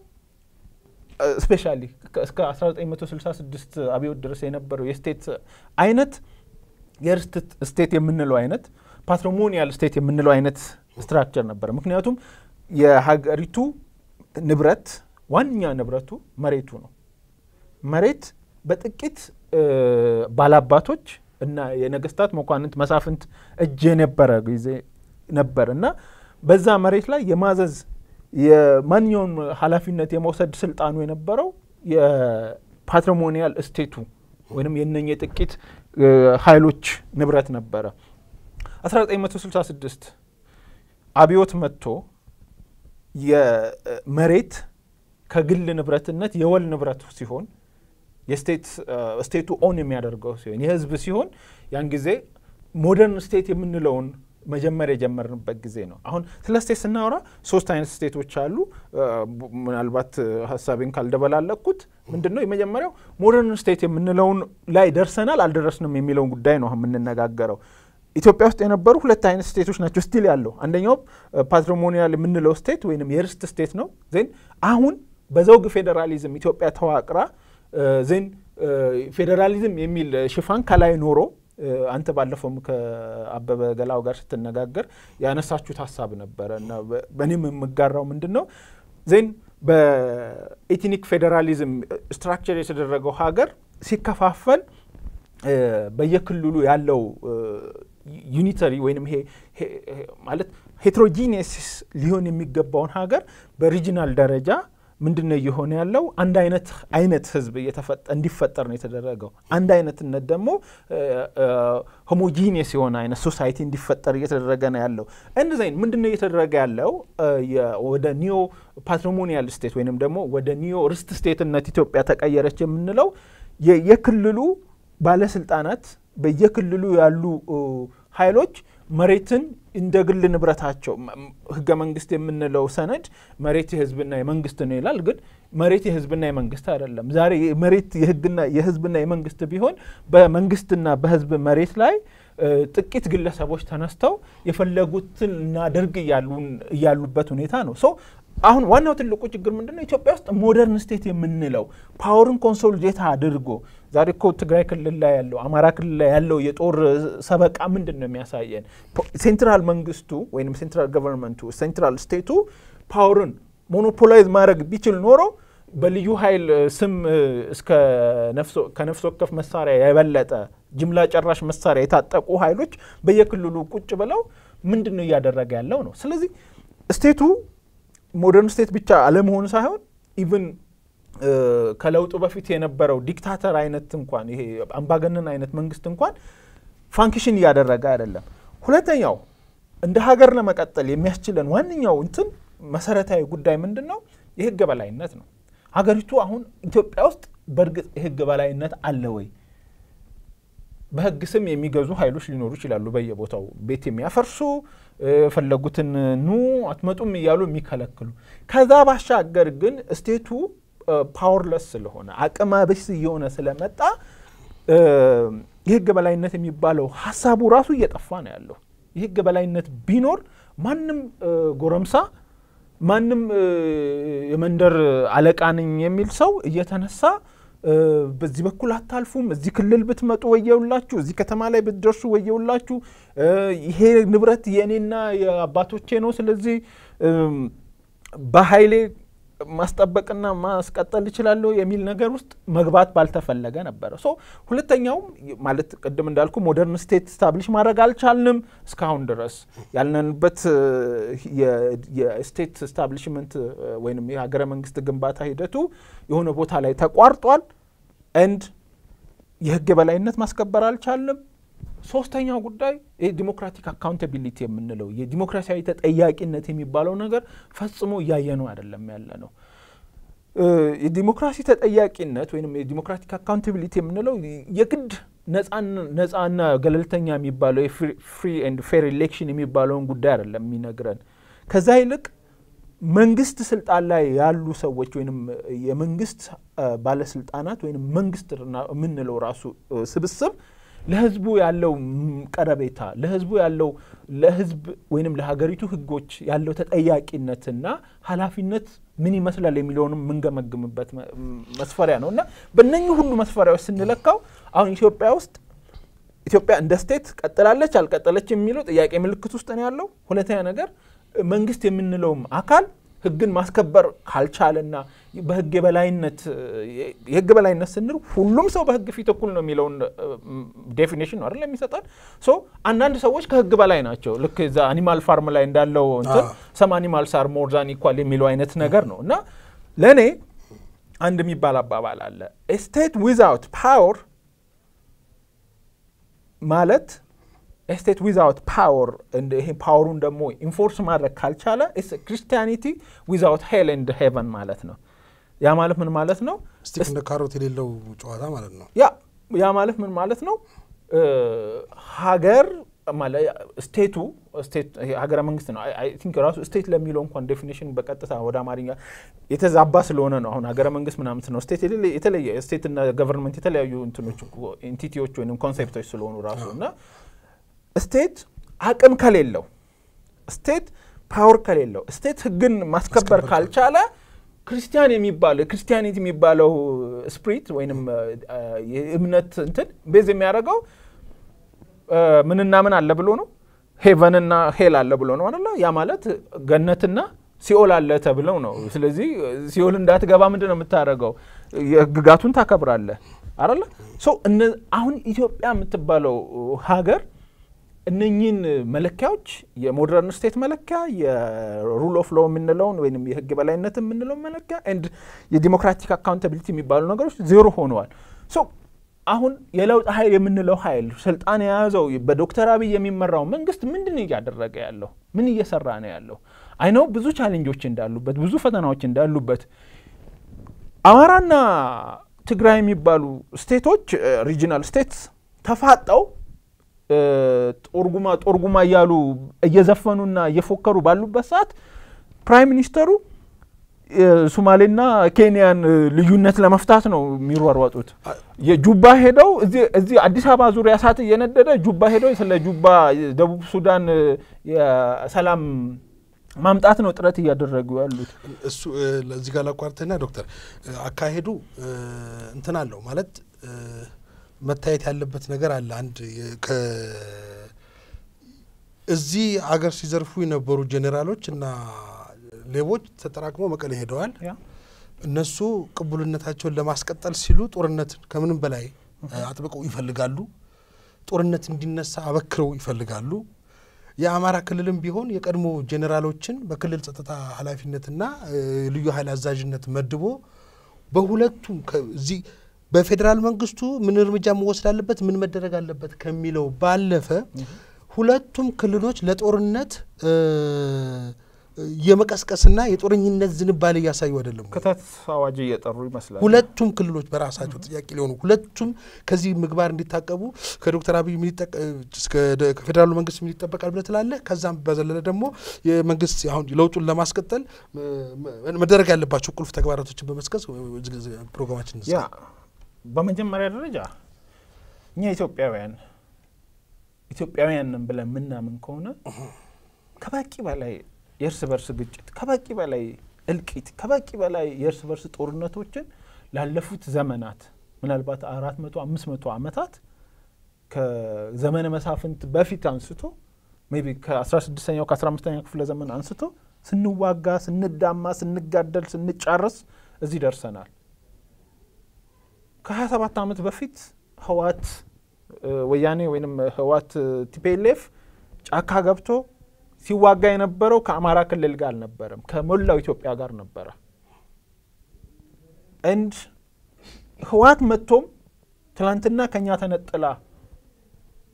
ስፔሻሊ እስከ 1966 አብዮት ድረስ የነበረው የስቴት አይነት የርስት ስቴት የምንለው አይነት ፓትሪሞኒያል ስቴት የምንለው አይነት ስትራክቸር ነበረ። ምክንያቱም የሀገሪቱ ንብረት ዋነኛ ንብረቱ መሬቱ ነው። መሬት በጥቂት ባላባቶች እና የነገስታት መኳንንት፣ መሳፍንት እጅ የነበረ ጊዜ ነበር እና በዛ መሬት ላይ የማዘዝ የማንኛውም ኃላፊነት የመውሰድ ስልጣኑ የነበረው የፓትሪሞኒያል ስቴቱ ወይም የነኝ የጥቂት ኃይሎች ንብረት ነበረ። 1966 አብዮት መጥቶ የመሬት ከግል ንብረትነት የወል ንብረት ሲሆን ስቴቱ ኦን የሚያደርገው ሲሆን የህዝብ ሲሆን ያን ጊዜ ሞደርን ስቴት የምንለውን መጀመሪያ የጀመርንበት ጊዜ ነው። አሁን ስለ ስቴት ስናወራ ሶስት አይነት ስቴቶች አሉ። ምናልባት ሀሳቤን ካልደበላለኩት ምንድን ነው የመጀመሪያው ሞደርን ስቴት የምንለውን ላይ ደርሰናል አልደረስንም የሚለውን ጉዳይ ነው የምንነጋገረው። ኢትዮጵያ ውስጥ የነበሩ ሁለት አይነት ስቴቶች ናቸው ስቲል ያለው። አንደኛው ፓትሪሞኒያል የምንለው ስቴት ወይም የርስት ስቴት ነው። ዜን አሁን በዘውግ ፌዴራሊዝም ኢትዮጵያ ተዋቅራ ዜን ፌዴራሊዝም የሚል ሽፋን ከላይ ኖሮ አንተ ባለፈውም ከአበበ ገላው ጋር ስትነጋገር ያነሳችሁት ሀሳብ ነበረ እና በእኔም የምጋራው ምንድን ነው ዜን በኤትኒክ ፌዴራሊዝም ስትራክቸር የተደረገው ሀገር ሲከፋፈል በየክልሉ ያለው ዩኒተሪ ወይም ይሄ ማለት ሄትሮጂኒየስ ሊሆን የሚገባውን ሀገር በሪጂናል ደረጃ ምንድነው እየሆነ ያለው? አንድ አይነት አይነት ህዝብ እንዲፈጠር ነው የተደረገው። አንድ አይነትነት ደግሞ ሆሞጂኒየስ የሆነ አይነት ሶሳይቲ እንዲፈጠር እየተደረገ ነው ያለው። እንደዚህ ምንድነው እየተደረገ ያለው? ወደ ኒዮ ፓትሪሞኒያል ስቴት ወይንም ደግሞ ወደ ኒዮ ርስት ስቴትነት ኢትዮጵያ ተቀየረች የምንለው የክልሉ ባለስልጣናት በየክልሉ ያሉ ኃይሎች መሬትን እንደ ግል ንብረታቸው ህገ መንግስት የምንለው ሰነድ መሬት የህዝብና የመንግስት ነው ይላል። ግን መሬት የህዝብና የመንግስት አይደለም። ዛሬ መሬት የህግና የህዝብና የመንግስት ቢሆን በመንግስትና በህዝብ መሬት ላይ ጥቂት ግለሰቦች ተነስተው የፈለጉትን እናድርግ እያሉበት ሁኔታ ነው። ሰው አሁን ዋናው ትልቁ ችግር ምንድነው? ኢትዮጵያ ውስጥ ሞደርን ስቴት የምንለው ፓወርን ኮንሶሊዴት አድርጎ ዛሬ እኮ ትግራይ ክልል ላይ ያለው አማራ ክልል ላይ ያለው የጦር ሰበቃ ምንድን ነው የሚያሳየን? ሴንትራል መንግስቱ ወይም ሴንትራል ገቨርንመንቱ ሴንትራል ስቴቱ ፓወርን ሞኖፖላይዝ ማድረግ ቢችል ኖሮ በልዩ ኃይል ስም እስከ ከነፍስ ወከፍ መሳሪያ የበለጠ ጅምላ ጨራሽ መሳሪያ የታጠቁ ኃይሎች በየክልሉ ቁጭ ብለው ምንድን ነው እያደረገ ያለው ነው። ስለዚህ ስቴቱ ሞደርን ስቴት ብቻ አለመሆን ሳይሆን ኢቭን ከለውጡ በፊት የነበረው ዲክታተር አይነት እንኳን ይሄ አምባገነን አይነት መንግስት እንኳን ፋንክሽን እያደረገ አይደለም። ሁለተኛው እንደ ሀገር ለመቀጠል የሚያስችለን ዋነኛው እንትን መሰረታዊ ጉዳይ ምንድን ነው? የህግ በላይነት ነው። ሀገሪቱ አሁን ኢትዮጵያ ውስጥ በእርግጥ የህግ በላይነት አለ ወይ በህግ ስም የሚገዙ ኃይሎች ሊኖሩ ይችላሉ። በየቦታው ቤት የሚያፈርሱ የፈለጉትን ኑ አትመጡም እያሉ የሚከለክሉ። ከዛ ባሻገር ግን ስቴቱ ፓወርለስ ስለሆነ አቅመ እየሆነ ስለመጣ የህግ በላይነት የሚባለው ሀሳቡ ራሱ እየጠፋ ነው ያለው። የህግ በላይነት ቢኖር ማንም ጎረምሳ ማንም የመንደር አለቃ ነኝ የሚል ሰው እየተነሳ በዚህ በኩል አታልፉም፣ እዚህ ክልል ብትመጡ ወየውላችሁ፣ እዚህ ከተማ ላይ ብትደርሱ ወየውላችሁ፣ ይሄ ንብረት የእኔና የአባቶቼ ነው፣ ስለዚህ በኃይሌ ማስጠበቅና ማስቀጠል ይችላለሁ የሚል ነገር ውስጥ መግባት ባልተፈለገ ነበረ። ሶ ሁለተኛውም ማለት ቅድም እንዳልኩ ሞደርን ስቴት ስታብሊሽ ማድረግ አልቻልንም እስካሁን ድረስ ያለንበት የስቴት ስታብሊሽመንት ወይም የሀገረ መንግስት ግንባታ ሂደቱ የሆነ ቦታ ላይ ተቋርጧል። እንድ የህግ የበላይነት ማስከበር አልቻልንም። ሶስተኛው ጉዳይ ዲሞክራቲክ አካውንታቢሊቲ የምንለው የዲሞክራሲያዊ ተጠያቂነት የሚባለው ነገር ፈጽሞ እያየነው አይደለም ያለ ነው። የዲሞክራሲ ተጠያቂነት ወይም የዲሞክራቲክ አካውንታቢሊቲ የምንለው የግድ ነጻና ገለልተኛ የሚባለው የፍሪ ኤንድ ፌር ኤሌክሽን የሚባለውን ጉዳይ አይደለም የሚነግረን። ከዛ ይልቅ መንግስት ስልጣን ላይ ያሉ ሰዎች ወይም የመንግስት ባለስልጣናት ወይም መንግስት የምንለው ራሱ ስብስብ ለህዝቡ ያለው ቀረቤታ ለህዝቡ ያለው ለህዝብ ወይንም ለሀገሪቱ ህጎች ያለው ተጠያቂነትና ሀላፊነት ምን ይመስላል የሚለውንም የምንገመግምበት መስፈሪያ ነው እና በእነኚህ ሁሉ መስፈሪያዎች ስንለካው አሁን ኢትዮጵያ ውስጥ ኢትዮጵያ እንደ ስቴት ቀጥላለች አልቀጠለች የሚለው ጥያቄ ምልክት ውስጥ ነው ያለው። ሁለተኛ ነገር መንግስት የምንለውም አካል ህግን ማስከበር ካልቻለና በህግ የበላይነት የህግ በላይነት ስንል ሁሉም ሰው በህግ ፊት እኩል ነው የሚለውን ዴፊኔሽን ነው አይደል የሚሰጣል። ሶ አንዳንድ ሰዎች ከህግ በላይ ናቸው። ልክ ዛ አኒማል ፋርም ላይ እንዳለው እንትን ሰም አኒማል ሳር ሞርዛን ዛን ኢኳል የሚለው አይነት ነገር ነው እና ለእኔ አንድ የሚባል አባባል አለ ስቴት ዊዛውት ፓወር ማለት ስቴት ዊዛውት ፓወር ይሄ ፓወሩን ደግሞ ኢንፎርስ ማድረግ ካልቻለ ክርስቲያኒቲ ዊዛውት ሄል ኤንድ ሄቨን ማለት ነው። ያ ማለት ምን ማለት ነው? ስቲክ እንደ ካሮት የሌለው ጨዋታ ማለት ነው። ያ ያ ማለት ምን ማለት ነው? ሀገር ስቴቱ ሀገረ መንግስት ነው። አይ ቲንክ ራሱ ስቴት ለሚለው እንኳን ዴፊኒሽን በቀጥታ ወደ አማርኛ የተዛባ ስለሆነ ነው። አሁን ሀገረ መንግስት ምናምን ነው ስቴት የተለየ ስቴትና ገቨርንመንት የተለያዩ እንትኖች ኢንቲቲዎች ወይም ኮንሴፕቶች ስለሆኑ ራሱ እና ስቴት አቅም ከሌለው ስቴት ፓወር ከሌለው ስቴት ህግን ማስከበር ካልቻለ ክርስቲያን የሚባለው የክርስቲያኒት የሚባለው ስፕሪት ወይንም የእምነት እንትን ቤዝ የሚያደርገው ምንና ምን አለ ብሎ ነው። ሄቨንና ሄል አለ ብሎ ነው አለ። ያ ማለት ገነትና ሲኦል አለ ተብለው ነው። ስለዚህ ሲኦል እንዳትገባ ምንድን ነው የምታደርገው? የህግጋቱን ታከብራለ አለ። አሁን ኢትዮጵያ የምትባለው ሀገር እነኚህን መለኪያዎች የሞደርን ስቴት መለኪያ፣ የሩል ኦፍ ሎ የምንለውን ወይም የህግ በላይነት የምንለውን መለኪያ ኤንድ የዲሞክራቲክ አካውንታቢሊቲ የሚባሉ ነገሮች ዜሮ ሆነዋል። ሶ አሁን የለውጥ ኃይል የምንለው ኃይል ስልጣን የያዘው በዶክተር አብይ የሚመራው መንግስት ምንድን እያደረገ ያለው? ምን እየሰራ ነው ያለው? አይነው ብዙ ቻሌንጆች እንዳሉበት፣ ብዙ ፈተናዎች እንዳሉበት አማራና ትግራይ የሚባሉ ስቴቶች ሪጂናል ስቴትስ ተፋጠው ጦርጉማ ጦርጉማ እያሉ እየዘፈኑና እየፎከሩ ባሉበት ሰዓት ፕራይም ሚኒስተሩ ሱማሌና ኬንያን ልዩነት ለመፍታት ነው የሚሯሯጡት። ጁባ ሄደው እዚህ አዲስ አበባ ዙሪያ እሳት እየነደደ ጁባ ሄደው ስለ ጁባ ደቡብ ሱዳን ሰላም ማምጣት ነው ጥረት እያደረጉ ያሉት። እሱ ለዚህ ጋር ላቋርጥና ዶክተር አካሄዱ እንትን አለው ማለት መታየት ያለበት ነገር አለ። አንድ እዚህ አገር ሲዘርፉ የነበሩ ጄኔራሎች እና ሌቦች ተጠራቅመው መቀሌ ሄደዋል። እነሱ ቅቡልነታቸውን ለማስቀጠል ሲሉ ጦርነት ከምንም በላይ አጥብቀው ይፈልጋሉ። ጦርነት እንዲነሳ አበክረው ይፈልጋሉ። የአማራ ክልልም ቢሆን የቀድሞ ጄኔራሎችን በክልል ጸጥታ ኃላፊነትና ልዩ ኃይል አዛዥነት መድቦ በሁለቱም እዚህ በፌዴራል መንግስቱ ምን እርምጃ መወሰድ አለበት፣ ምን መደረግ አለበት ከሚለው ባለፈ ሁለቱም ክልሎች ለጦርነት የመቀስቀስና የጦረኝነት ዝንባሌ እያሳዩ አይደለም። ክተት አዋጅ እየጠሩ ይመስላል። ሁለቱም ክልሎች በራሳቸው ጥያቄ ሊሆኑ ሁለቱም ከዚህ ምግባር እንዲታቀቡ ከዶክተር አብይ ከፌዴራሉ መንግስት ምን ይጠበቃል ብለህ ትላለህ? ከዛም በዘለለ ደግሞ የመንግስት አሁን ለውጡን ለማስቀጠል መደረግ ያለባቸው ቁልፍ ተግባራቶችን በመስቀስ ፕሮግራማችን በመጀመሪያ ደረጃ እኛ ኢትዮጵያውያን ኢትዮጵያውያንን ብለን ምናምን ከሆነ ከበቂ በላይ የእርስ በርስ ግጭት፣ ከበቂ በላይ እልቂት፣ ከበቂ በላይ የእርስ በርስ ጦርነቶችን ላለፉት ዘመናት ምናልባት አራት መቶ አምስት መቶ ዓመታት ከዘመነ መሳፍንት በፊት አንስቶ ሜይ ቢ ከ16ኛው ከ 1 ኛው ክፍለ ዘመን አንስቶ ስንዋጋ፣ ስንዳማ፣ ስንጋደል፣ ስንጫርስ እዚህ ደርሰናል። ከ27 ዓመት በፊት ህዋት ወያኔ ወይም ህዋት ቲፔሌፍ ጫካ ገብቶ ሲዋጋ የነበረው ከአማራ ክልል ጋር አልነበረም፣ ከሞላው ኢትዮጵያ ጋር ነበረ። እንድ ህዋት መጥቶም ትላንትና ከኛ ተነጥላ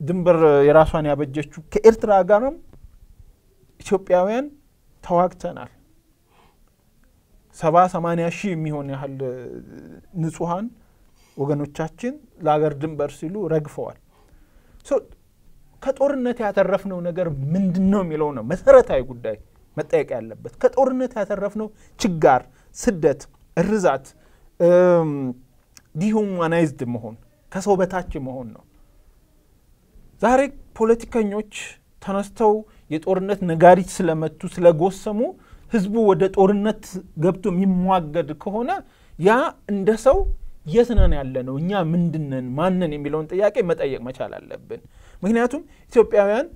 ድንበር የራሷን ያበጀችው ከኤርትራ ጋርም ኢትዮጵያውያን ተዋግተናል። ሰባ ሰማንያ ሺህ የሚሆን ያህል ንጹሀን ወገኖቻችን ለሀገር ድንበር ሲሉ ረግፈዋል። ከጦርነት ያተረፍነው ነገር ምንድን ነው የሚለው ነው መሰረታዊ ጉዳይ መጠየቅ ያለበት። ከጦርነት ያተረፍነው ችጋር፣ ስደት፣ እርዛት፣ ዲሁማናይዝድ መሆን ከሰው በታች መሆን ነው። ዛሬ ፖለቲከኞች ተነስተው የጦርነት ነጋሪት ስለመቱ ስለጎሰሙ ህዝቡ ወደ ጦርነት ገብቶ የሚሟገድ ከሆነ ያ እንደ ሰው የስነን ያለ ነው እኛ ምንድነን ማንን የሚለውን ጥያቄ መጠየቅ መቻል አለብን። ምክንያቱም ኢትዮጵያውያን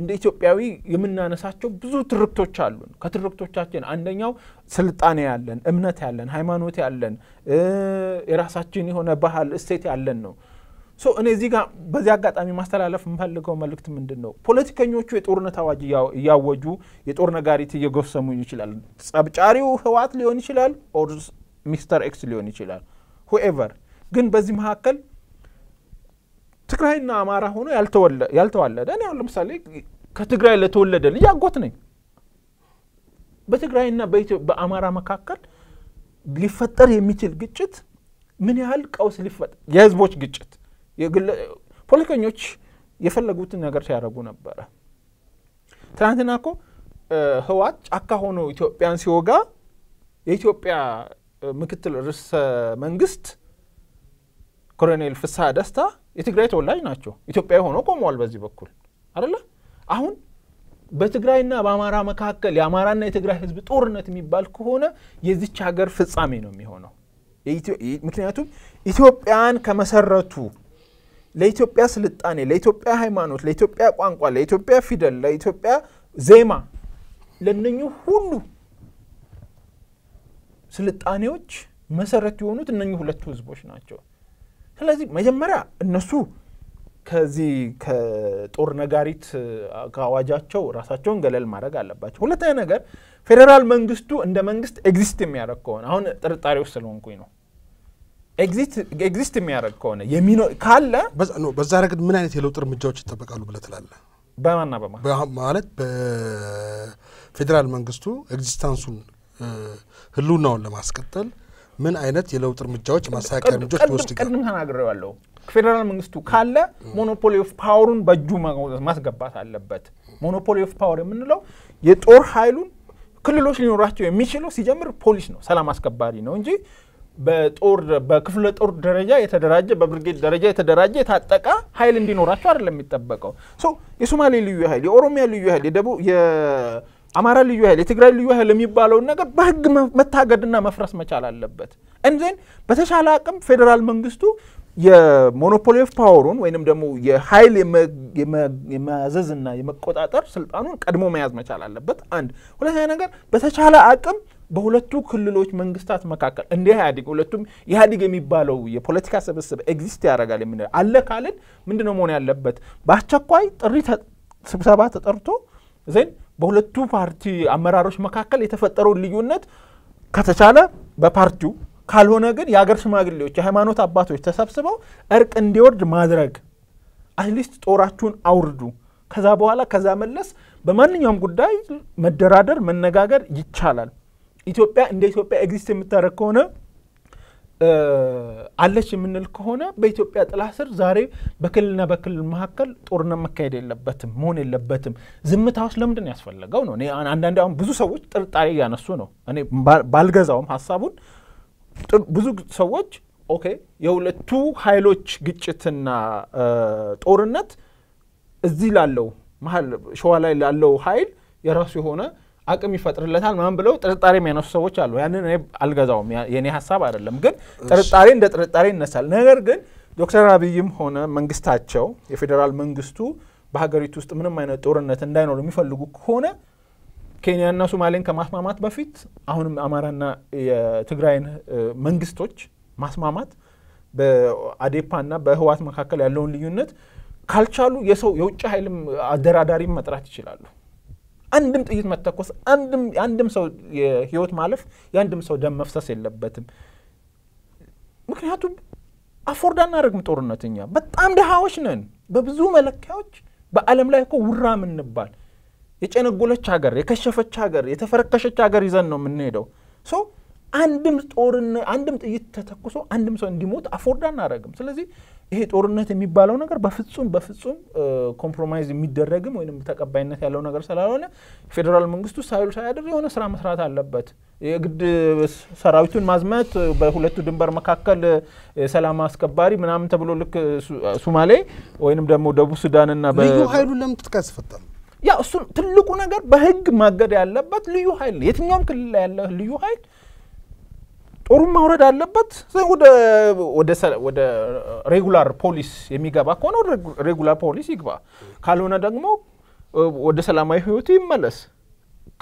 እንደ ኢትዮጵያዊ የምናነሳቸው ብዙ ትርክቶች አሉን። ከትርክቶቻችን አንደኛው ስልጣኔ ያለን፣ እምነት ያለን፣ ሃይማኖት ያለን፣ የራሳችን የሆነ ባህል እሴት ያለን ነው። ሶ እኔ እዚህ ጋር በዚህ አጋጣሚ ማስተላለፍ የምፈልገው መልእክት ምንድን ነው? ፖለቲከኞቹ የጦርነት አዋጅ እያወጁ የጦር ነጋሪት እየጎሰሙ ይችላል። ጸብጫሪው ህዋት ሊሆን ይችላል፣ ኦር ሚስተር ኤክስ ሊሆን ይችላል። ሁኤቨር ግን በዚህ መካከል ትግራይና አማራ ሆኖ ያልተዋለደ እኔ አሁን ለምሳሌ ከትግራይ ለተወለደ ልጅ አጎት ነኝ። በትግራይና በአማራ መካከል ሊፈጠር የሚችል ግጭት ምን ያህል ቀውስ ሊፈጠር የህዝቦች ግጭት ፖለቲከኞች የፈለጉትን ነገር ሲያደርጉ ነበረ። ትናንትና እኮ ህዋት ጫካ ሆኖ ኢትዮጵያን ሲወጋ የኢትዮጵያ ምክትል ርዕሰ መንግስት ኮሎኔል ፍስሐ ደስታ የትግራይ ተወላጅ ናቸው። ኢትዮጵያዊ ሆነው ቆመዋል። በዚህ በኩል አደለ አሁን በትግራይና በአማራ መካከል የአማራና የትግራይ ህዝብ ጦርነት የሚባል ከሆነ የዚች ሀገር ፍጻሜ ነው የሚሆነው። ምክንያቱም ኢትዮጵያን ከመሰረቱ ለኢትዮጵያ ስልጣኔ፣ ለኢትዮጵያ ሃይማኖት፣ ለኢትዮጵያ ቋንቋ፣ ለኢትዮጵያ ፊደል፣ ለኢትዮጵያ ዜማ ለነኙ ሁሉ ስልጣኔዎች መሰረት የሆኑት እነ ሁለቱ ህዝቦች ናቸው። ስለዚህ መጀመሪያ እነሱ ከዚህ ከጦር ነጋሪት ከአዋጃቸው ራሳቸውን ገለል ማድረግ አለባቸው። ሁለተኛ ነገር ፌዴራል መንግስቱ እንደ መንግስት ኤግዚስት የሚያደርግ ከሆነ አሁን ጥርጣሬ ውስጥ ስለሆንኩኝ ነው። ኤግዚስት የሚያደርግ ከሆነ ካለ በዛ ረገድ ምን አይነት የለውጥ እርምጃዎች ይጠበቃሉ ብለህ ትላለህ? በማና በማ ማለት በፌዴራል መንግስቱ ኤግዚስታንሱን ህልውናውን ለማስቀጠል ምን አይነት የለውጥ እርምጃዎች ማሳቂያ እርምጃዎች ሊወስድ ቅድም ተናግሬዋለሁ። ፌዴራል መንግስቱ ካለ ሞኖፖሊ ኦፍ ፓወሩን በእጁ ማስገባት አለበት። ሞኖፖሊ ኦፍ ፓወር የምንለው የጦር ኃይሉን ክልሎች ሊኖራቸው የሚችለው ሲጀምር ፖሊስ ነው፣ ሰላም አስከባሪ ነው እንጂ በጦር በክፍለ ጦር ደረጃ የተደራጀ በብርጌድ ደረጃ የተደራጀ የታጠቀ ኃይል እንዲኖራቸው አይደለም የሚጠበቀው። ሶ የሶማሌ ልዩ ኃይል፣ የኦሮሚያ ልዩ ኃይል፣ የደቡብ አማራ ልዩ ኃይል፣ የትግራይ ልዩ ኃይል የሚባለውን ነገር በህግ መታገድና መፍረስ መቻል አለበት። እንዜን በተሻለ አቅም ፌዴራል መንግስቱ የሞኖፖሊ ኦፍ ፓወሩን ወይንም ደግሞ የኃይል የመያዘዝና የመቆጣጠር ስልጣኑን ቀድሞ መያዝ መቻል አለበት። አንድ ሁለተኛ ነገር በተቻለ አቅም በሁለቱ ክልሎች መንግስታት መካከል እንደ ኢህአዴግ ሁለቱም ኢህአዴግ የሚባለው የፖለቲካ ስብስብ ኤግዚስት ያደርጋል የሚ አለ ካልን ምንድነው መሆን ያለበት? በአስቸኳይ ጥሪ ስብሰባ ተጠርቶ ዜን በሁለቱ ፓርቲ አመራሮች መካከል የተፈጠረውን ልዩነት ከተቻለ በፓርቲው ካልሆነ ግን የሀገር ሽማግሌዎች፣ የሃይማኖት አባቶች ተሰብስበው እርቅ እንዲወርድ ማድረግ አትሊስት ጦራችሁን አውርዱ። ከዛ በኋላ ከዛ መለስ በማንኛውም ጉዳይ መደራደር መነጋገር ይቻላል። ኢትዮጵያ እንደ ኢትዮጵያ ኤግዚስት የምታደረግ ከሆነ አለች የምንል ከሆነ በኢትዮጵያ ጥላ ስር ዛሬ በክልልና በክልል መካከል ጦርነት መካሄድ የለበትም መሆን የለበትም። ዝምታ ውስጥ ለምንድን ነው ያስፈለገው ነው። አንዳንድ አሁን ብዙ ሰዎች ጥርጣሬ እያነሱ ነው። እኔ ባልገዛውም ሀሳቡን ብዙ ሰዎች ኦኬ የሁለቱ ኃይሎች ግጭትና ጦርነት እዚህ ላለው መሀል ሸዋ ላይ ላለው ኃይል የራሱ የሆነ አቅም ይፈጥርለታል ምናምን ብለው ጥርጣሬ የሚያነሱ ሰዎች አሉ። ያንን እኔ አልገዛውም፣ የእኔ ሀሳብ አይደለም። ግን ጥርጣሬ እንደ ጥርጣሬ ይነሳል። ነገር ግን ዶክተር አብይም ሆነ መንግስታቸው የፌዴራል መንግስቱ በሀገሪቱ ውስጥ ምንም አይነት ጦርነት እንዳይኖር የሚፈልጉ ከሆነ ኬንያና ሶማሌን ከማስማማት በፊት አሁንም አማራና የትግራይን መንግስቶች ማስማማት በአዴፓና በህወሓት መካከል ያለውን ልዩነት ካልቻሉ የሰው የውጭ ኃይልም አደራዳሪም መጥራት ይችላሉ። አንድም ጥይት መተኮስ፣ አንድም ሰው የህይወት ማለፍ፣ የአንድም ሰው ደም መፍሰስ የለበትም። ምክንያቱም አፎርድ አናደርግም ጦርነት። እኛ በጣም ድሃዎች ነን በብዙ መለኪያዎች። በአለም ላይ እኮ ውራ የምንባል የጨነጎለች ሀገር፣ የከሸፈች ሀገር፣ የተፈረከሸች ሀገር ይዘን ነው የምንሄደው። ሰው አንድም ጦርነ አንድም ጥይት ተተኩሶ አንድም ሰው እንዲሞት አፎርድ አናደርግም። ስለዚህ ይሄ ጦርነት የሚባለው ነገር በፍጹም በፍጹም ኮምፕሮማይዝ የሚደረግም ወይም ተቀባይነት ያለው ነገር ስላልሆነ ፌዴራል መንግስቱ ሳይሉ ሳያድር የሆነ ስራ መስራት አለበት። የግድ ሰራዊቱን ማዝመት በሁለቱ ድንበር መካከል ሰላም አስከባሪ ምናምን ተብሎ ልክ ሱማሌ ወይንም ደግሞ ደቡብ ሱዳንና ልዩ ኃይሉን ለምን ትጥቅ ያስፈታል? ያ እሱ ትልቁ ነገር በህግ ማገድ ያለበት ልዩ ሀይል የትኛውም ክልል ላይ ያለ ልዩ ሀይል ጦሩን ማውረድ አለበት። ወደ ሬጉላር ፖሊስ የሚገባ ከሆነ ወደ ሬጉላር ፖሊስ ይግባ፣ ካልሆነ ደግሞ ወደ ሰላማዊ ህይወቱ ይመለስ።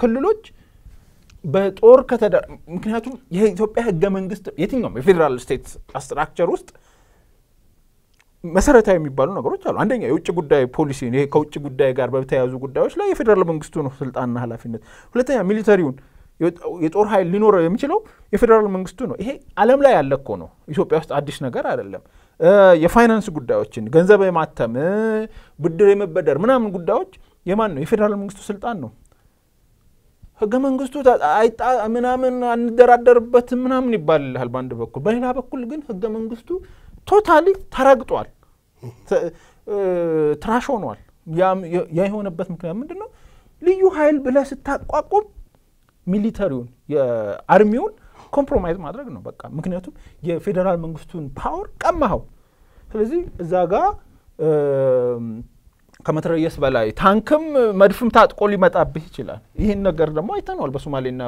ክልሎች በጦር ከተደ ምክንያቱም የኢትዮጵያ ህገ መንግስት የትኛውም የፌዴራል ስቴት ስትራክቸር ውስጥ መሰረታዊ የሚባሉ ነገሮች አሉ። አንደኛ የውጭ ጉዳይ ፖሊሲ፣ ከውጭ ጉዳይ ጋር በተያያዙ ጉዳዮች ላይ የፌዴራል መንግስቱ ነው ስልጣንና ኃላፊነት። ሁለተኛ ሚሊተሪውን የጦር ኃይል ሊኖረው የሚችለው የፌዴራል መንግስቱ ነው። ይሄ ዓለም ላይ ያለ እኮ ነው። ኢትዮጵያ ውስጥ አዲስ ነገር አይደለም። የፋይናንስ ጉዳዮችን ገንዘብ የማተም ብድር የመበደር ምናምን ጉዳዮች የማን ነው? የፌዴራል መንግስቱ ስልጣን ነው። ህገ መንግስቱ አይጣ ምናምን አንደራደርበትም ምናምን ይባልልሃል በአንድ በኩል፣ በሌላ በኩል ግን ህገ መንግስቱ ቶታሊ ተረግጧል፣ ትራሽ ሆኗል። ያ የሆነበት ምክንያት ምንድን ነው? ልዩ ኃይል ብለህ ስታቋቁም ሚሊተሪውን የአርሚውን ኮምፕሮማይዝ ማድረግ ነው በቃ። ምክንያቱም የፌዴራል መንግስቱን ፓወር ቀማኸው። ስለዚህ እዛ ጋር ከመትረየስ በላይ ታንክም መድፍም ታጥቆ ሊመጣብህ ይችላል። ይህን ነገር ደግሞ አይተነዋል በሶማሌና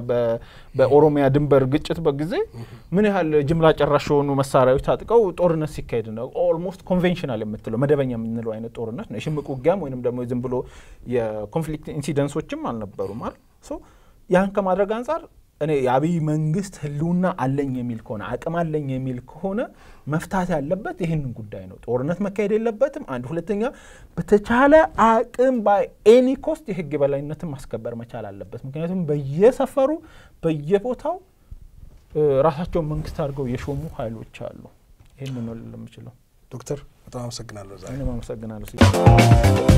በኦሮሚያ ድንበር ግጭት በጊዜ ምን ያህል ጅምላ ጨራሽ የሆኑ መሳሪያዎች ታጥቀው ጦርነት ሲካሄድ ነው። ኦልሞስት ኮንቬንሽናል የምትለው መደበኛ የምንለው አይነት ጦርነት ነው። የሽምቅ ውጊያም ወይንም ደግሞ ዝም ብሎ የኮንፍሊክት ኢንሲደንሶችም አልነበሩም አይደል ያን ከማድረግ አንጻር እኔ የአብይ መንግስት ህልውና አለኝ የሚል ከሆነ አቅም አለኝ የሚል ከሆነ መፍታት ያለበት ይህንን ጉዳይ ነው። ጦርነት መካሄድ የለበትም። አንድ ሁለተኛ፣ በተቻለ አቅም ኤኒ ኮስት የህግ የበላይነትን ማስከበር መቻል አለበት። ምክንያቱም በየሰፈሩ በየቦታው ራሳቸውን መንግስት አድርገው የሾሙ ሀይሎች አሉ። ይህን ነው ልል የምችለው። ዶክተር በጣም አመሰግናለሁ። ዛ አመሰግናለሁ።